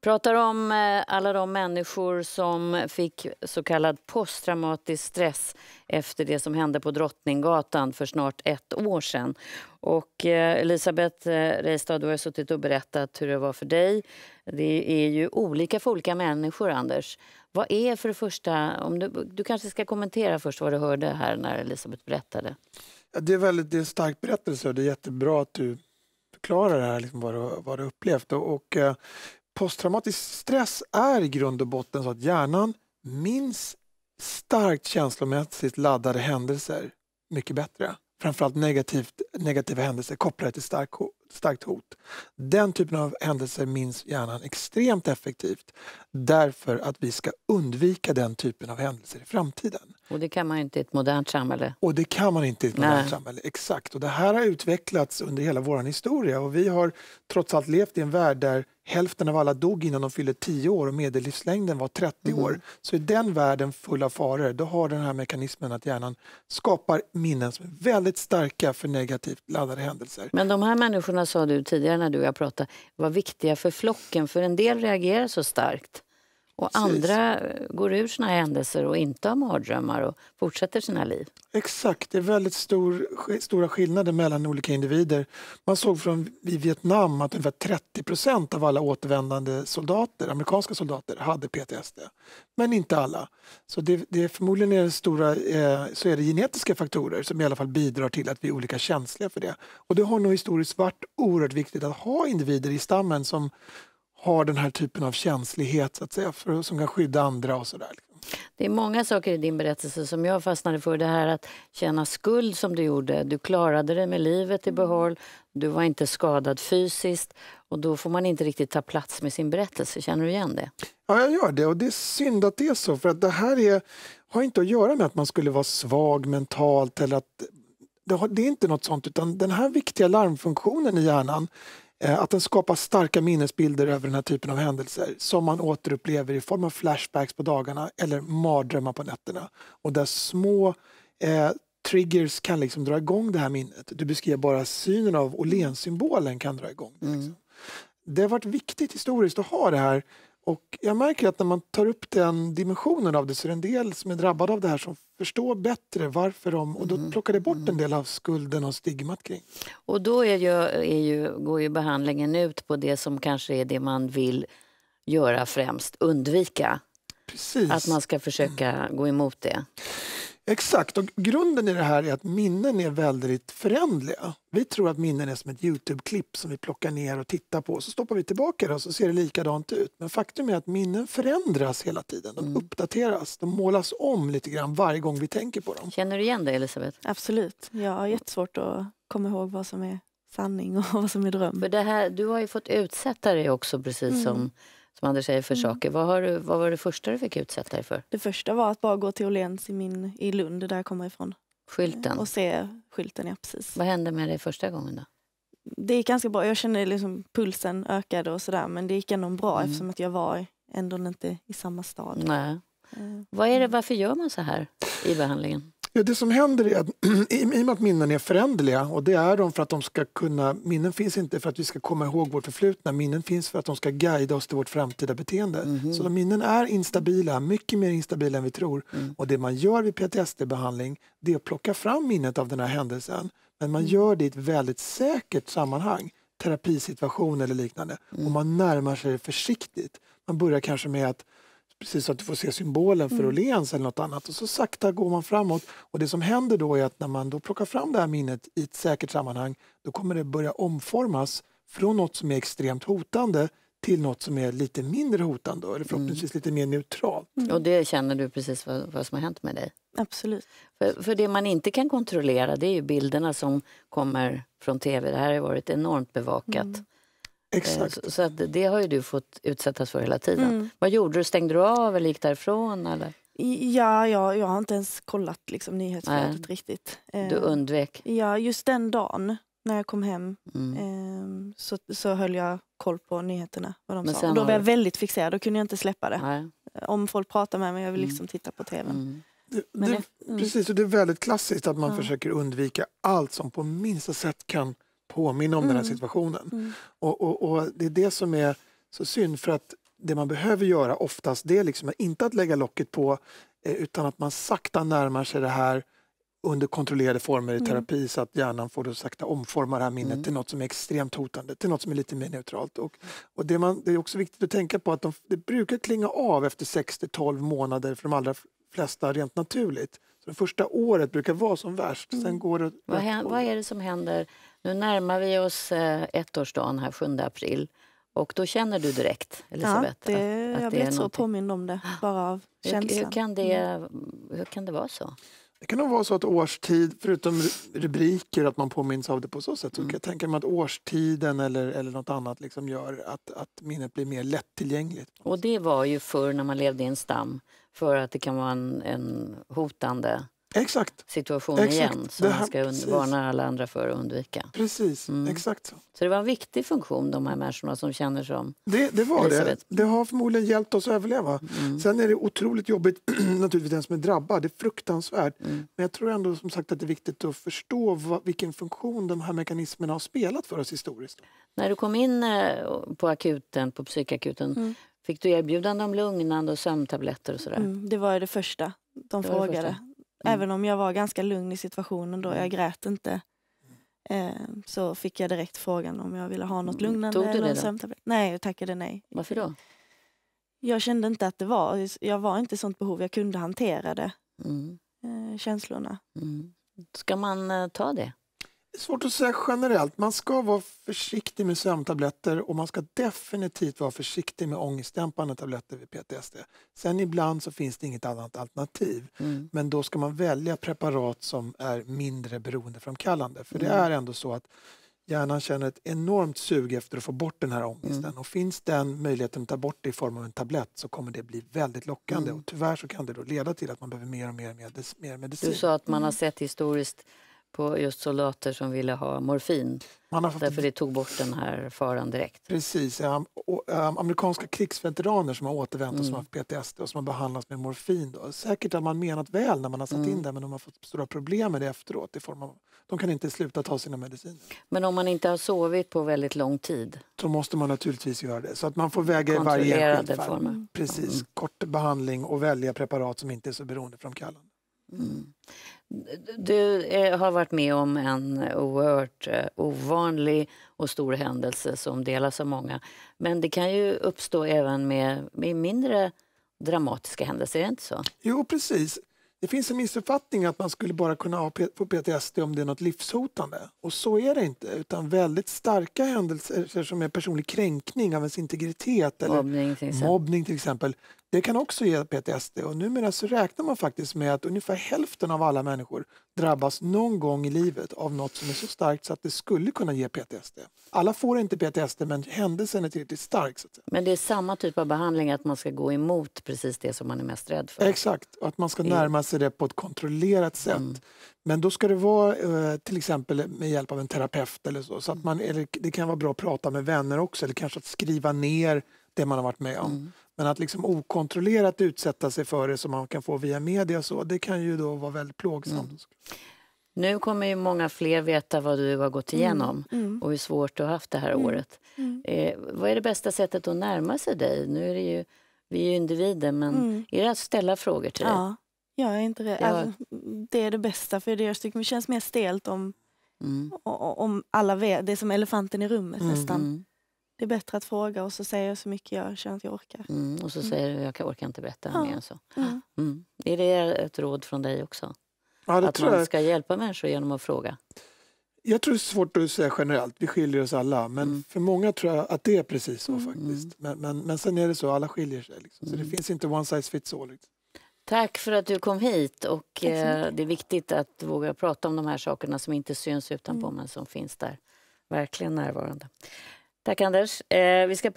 pratar om eh, alla de människor som fick så kallad posttraumatisk stress efter det som hände på Drottninggatan för snart ett år sedan. Och eh, Elisabeth eh, Reistad, du har suttit och berättat hur det var för dig. Det är ju olika för olika människor, Anders. Vad är för det första, om du, du kanske ska kommentera först vad du hörde här när Elisabeth berättade? det, är väldigt, det är en stark berättelse och det är jättebra att du förklarar det här, liksom vad, du, vad du upplevt. Och, och posttraumatisk stress är i grund och botten så att hjärnan minns starkt känslomässigt laddade händelser mycket bättre. Framförallt negativt, negativa händelser kopplade till stark, starkt hot. Den typen av händelser minns hjärnan extremt effektivt därför att vi ska undvika den typen av händelser i framtiden. Och det kan man inte i ett modernt samhälle. Och det kan man inte i ett Nej. modernt samhälle, exakt. Och det här har utvecklats under hela vår historia och vi har trots allt levt i en värld där hälften av alla dog innan de fyllde 10 år och medellivslängden var 30 mm. år. Så i den världen full av faror, då har den här mekanismen att hjärnan skapar minnen som är väldigt starka för negativt laddade händelser. Men de här människorna sa du tidigare när du och jag pratade var viktiga för flocken, för en del reagerar så starkt. Och Precis. andra går ur sina händelser och inte har mardrömmar och fortsätter sina liv. Exakt, det är väldigt stor, stora skillnader mellan olika individer. Man såg från i Vietnam att ungefär 30 procent av alla återvändande soldater, amerikanska soldater hade PTSD. Men inte alla. Så det, det är förmodligen är det stora, eh, så är det genetiska faktorer som i alla fall bidrar till att vi är olika känsliga för det. Och det har nog historiskt varit oerhört viktigt att ha individer i stammen som har den här typen av känslighet så att säga, för, som kan skydda andra och sådär. Liksom. Det är många saker i din berättelse som jag fastnade för. Det här att känna skuld som du gjorde. Du klarade det med livet i mm. behåll. Du var inte skadad fysiskt. Och då får man inte riktigt ta plats med sin berättelse. Känner du igen det? Ja, jag gör det. Och det är synd att det är så. För att det här är, har inte att göra med att man skulle vara svag mentalt eller att det, har, det är inte något sånt. Utan den här viktiga larmfunktionen i hjärnan Eh, att den skapar starka minnesbilder över den här typen av händelser som man återupplever i form av flashbacks på dagarna eller mardrömmar på nätterna. Och där små eh, triggers kan liksom dra igång det här minnet. Du beskrev bara synen av Åhlén-symbolen kan dra igång det. Liksom. Mm. Det har varit viktigt historiskt att ha det här och jag märker att när man tar upp den dimensionen av det så är det en del som är drabbade av det här som förstå bättre varför de... Och då mm. plockar det bort en mm. del av skulden och stigmat kring. Och då är ju, är ju, går ju behandlingen ut på det som kanske är det man vill göra främst, undvika. Precis. Att man ska försöka mm. gå emot det. Exakt, och grunden i det här är att minnen är väldigt förändliga. Vi tror att minnen är som ett Youtube-klipp som vi plockar ner och tittar på, så stoppar vi tillbaka det och så ser det likadant ut. Men faktum är att minnen förändras hela tiden, de mm. uppdateras, de målas om lite grann varje gång vi tänker på dem. Känner du igen det Elisabeth? Absolut, jag har jättesvårt att komma ihåg vad som är sanning och vad som är dröm. För det här, du har ju fått utsätta dig också precis mm. som som Anders säger, för mm. saker. Vad, har, vad var det första du fick utsätta dig för? Det första var att bara gå till Åhléns i, i Lund, där jag kommer ifrån. Skylten? Eh, och se skylten, ja precis. Vad hände med dig första gången då? Det gick ganska bra. Jag kände liksom pulsen ökade och sådär, men det gick ändå bra mm. eftersom att jag var ändå inte i samma stad. Nej. Mm. Vad är det, mm. varför gör man så här i behandlingen? Det som händer är att i och med att minnen är föränderliga och det är de för att de ska kunna, minnen finns inte för att vi ska komma ihåg vårt förflutna, minnen finns för att de ska guida oss till vårt framtida beteende. Mm. Så minnen är instabila, mycket mer instabila än vi tror. Mm. Och det man gör vid PTSD-behandling det är att plocka fram minnet av den här händelsen. Men man mm. gör det i ett väldigt säkert sammanhang, terapisituation eller liknande. Och mm. man närmar sig försiktigt. Man börjar kanske med att precis så att du får se symbolen för mm. Åhléns eller något annat. Och så sakta går man framåt. Och det som händer då är att när man då plockar fram det här minnet i ett säkert sammanhang, då kommer det börja omformas från något som är extremt hotande till något som är lite mindre hotande eller förhoppningsvis mm. lite mer neutralt. Mm. Och det känner du precis vad, vad som har hänt med dig? Absolut. För, för, det man inte kan kontrollera det är ju bilderna som kommer från tv. Det här har varit enormt bevakat. Mm. Eh, Exakt. Så, så det har ju du fått utsättas för hela tiden. Mm. Vad gjorde du? Stängde du av eller gick därifrån? Eller? Ja, ja, jag har inte ens kollat liksom, nyhetsflödet riktigt. Du eh, undvek? Ja, just den dagen när jag kom hem mm. Ehm, så, så höll jag koll på nyheterna. Vad de sa. då var jag du... väldigt fixerad, då kunde jag inte släppa det. Nej. Om folk pratade med mig, jag vill mm. liksom titta på tvn. Mm. Det, det, det, mm. precis, och det är väldigt klassiskt att man ja. försöker undvika allt som på minsta sätt kan påminna om mm. den här mm. situationen. Mm. Och, och, och, Det är det som är så synd, för att det man behöver göra oftast det är liksom inte att lägga locket på eh, utan att man sakta närmar sig det här under kontrollerade former i mm. terapi mm. så att hjärnan får då sakta omforma det här minnet mm. till något som är extremt hotande, till något som är lite mer neutralt. Och, mm. och det, man, det är också viktigt att tänka på att de, det brukar klinga av efter 6-12 månader för de allra flesta rent naturligt. Så det första året brukar vara som värst. Mm. Sen går det vad, händer, vad är det som händer nu närmar vi oss eh, ettårsdagen här 7 april. Och då känner du direkt, Elisabeth? Ja, det, att, jag blev så påmind om det, bara av känslan. Hur, hur, kan det, mm. hur kan det vara så? Det kan nog vara så att årstid, förutom rubriker, att man påminns av det på så sätt, så mm. kan jag tänka mig att årstiden eller, eller något annat liksom gör att, att minnet blir mer lättillgängligt. Och det var ju förr när man levde i en stam, för att det kan vara en, en hotande Exakt. situation exakt. igen som här, man ska varna alla andra för att undvika. Precis, mm. exakt så. Så det var en viktig funktion, de här människorna som känner som Det, det var Elisabeth. det. Det har förmodligen hjälpt oss att överleva. Mm. Sen är det otroligt jobbigt, naturligtvis den som är drabbad, det är fruktansvärt. Mm. Men jag tror ändå som sagt att det är viktigt att förstå vad, vilken funktion de här mekanismerna har spelat för oss historiskt. När du kom in eh, på akuten, på psykakuten, mm. fick du erbjudande om lugnande och sömntabletter och sådär? Mm, det var det första de det frågade. Mm. Även om jag var ganska lugn i situationen då, jag mm. grät inte. Eh, så fick jag direkt frågan om jag ville ha något mm. lugnande. Tog du eller det då? Nej, jag tackade nej. Varför då? Jag kände inte att det var, jag var inte i sånt behov, jag kunde hantera det. Mm. Eh, känslorna. Mm. Ska man eh, ta det? svårt att säga generellt. Man ska vara försiktig med sömntabletter och man ska definitivt vara försiktig med ångestdämpande tabletter vid PTSD. Sen ibland så finns det inget annat alternativ. Mm. Men då ska man välja preparat som är mindre beroendeframkallande. För det mm. är ändå så att hjärnan känner ett enormt sug efter att få bort den här ångesten. Mm. Och finns den möjligheten att ta bort det i form av en tablett så kommer det bli väldigt lockande. Mm. Och tyvärr så kan det då leda till att man behöver mer och mer, medicin. Du sa att man har mm. sett historiskt på just soldater som ville ha morfin. Fått... Därför det tog bort den här faran direkt. Precis. Ja, eh, amerikanska krigsveteraner som har återvänt mm. och som mm. har haft PTSD och som har behandlats med morfin. Då. Säkert har man menat väl när man har satt mm. in det men de har fått stora problem med det efteråt. I form av, de kan inte sluta ta sina mediciner. Men om man inte har sovit på väldigt lång tid? Då måste man naturligtvis göra det. Så att man får väga i varje enskilt fall. Precis. Mm. Kort behandling och välja preparat som inte är så beroendeframkallande. Mm. Du är, eh, har varit med om en oerhört eh, ovanlig och stor händelse som delas av många. Men det kan ju uppstå även med, med mindre dramatiska händelser, är det inte så? Jo, precis. Det finns en missuppfattning att man skulle bara kunna få PTSD om det är något livshotande. Och så är det inte, utan väldigt starka händelser som är personlig kränkning av ens integritet eller mobbning till exempel, mobbning till exempel det kan också ge PTSD. Och numera så räknar man faktiskt med att ungefär hälften av alla människor drabbas någon gång i livet av något som är så starkt så att det skulle kunna ge PTSD. Alla får inte PTSD men händelsen är tillräckligt stark. Så att säga. Men det är samma typ av behandling, att man ska gå emot precis det som man är mest rädd för? Exakt, och att man ska närma sig det på ett kontrollerat sätt. Mm. Men då ska det vara eh, till exempel med hjälp av en terapeut eller så. så att man, eller det kan vara bra att prata med vänner också eller kanske att skriva ner det man har varit med om. Mm. Men att liksom okontrollerat utsätta sig för det som man kan få via media så, det kan ju då vara väldigt plågsamt. Mm. Nu kommer ju många fler veta vad du har gått mm. igenom mm. och hur svårt du har haft det här mm. året. Mm. Eh, vad är det bästa sättet att närma sig dig? Nu är det ju, vi är ju individer, men är det att ställa frågor till dig? Ja, jag är inte rädd. Alltså, det är det bästa, för det, jag tycker det känns mer stelt om, om alla vet. Det är som elefanten i rummet nästan det är bättre att fråga och så säger jag så mycket jag känner att jag orkar. Mm, och så mm. säger du mm. jag orkar inte berätta ja. mer än så. Mm. Är det ett råd från dig också? Ja, att man jag. ska hjälpa människor genom att fråga? Jag tror det är svårt att säga generellt, vi skiljer oss alla. Men mm. för många tror jag att det är precis så mm. faktiskt. Men, men, men sen är det så, alla skiljer sig. Liksom. Så det finns inte one size fits all. Liksom. Tack för att du kom hit. Och, eh, det är viktigt att våga prata om de här sakerna som inte syns utanpå men som finns där. Verkligen närvarande. Tack Anders. Eh, vi ska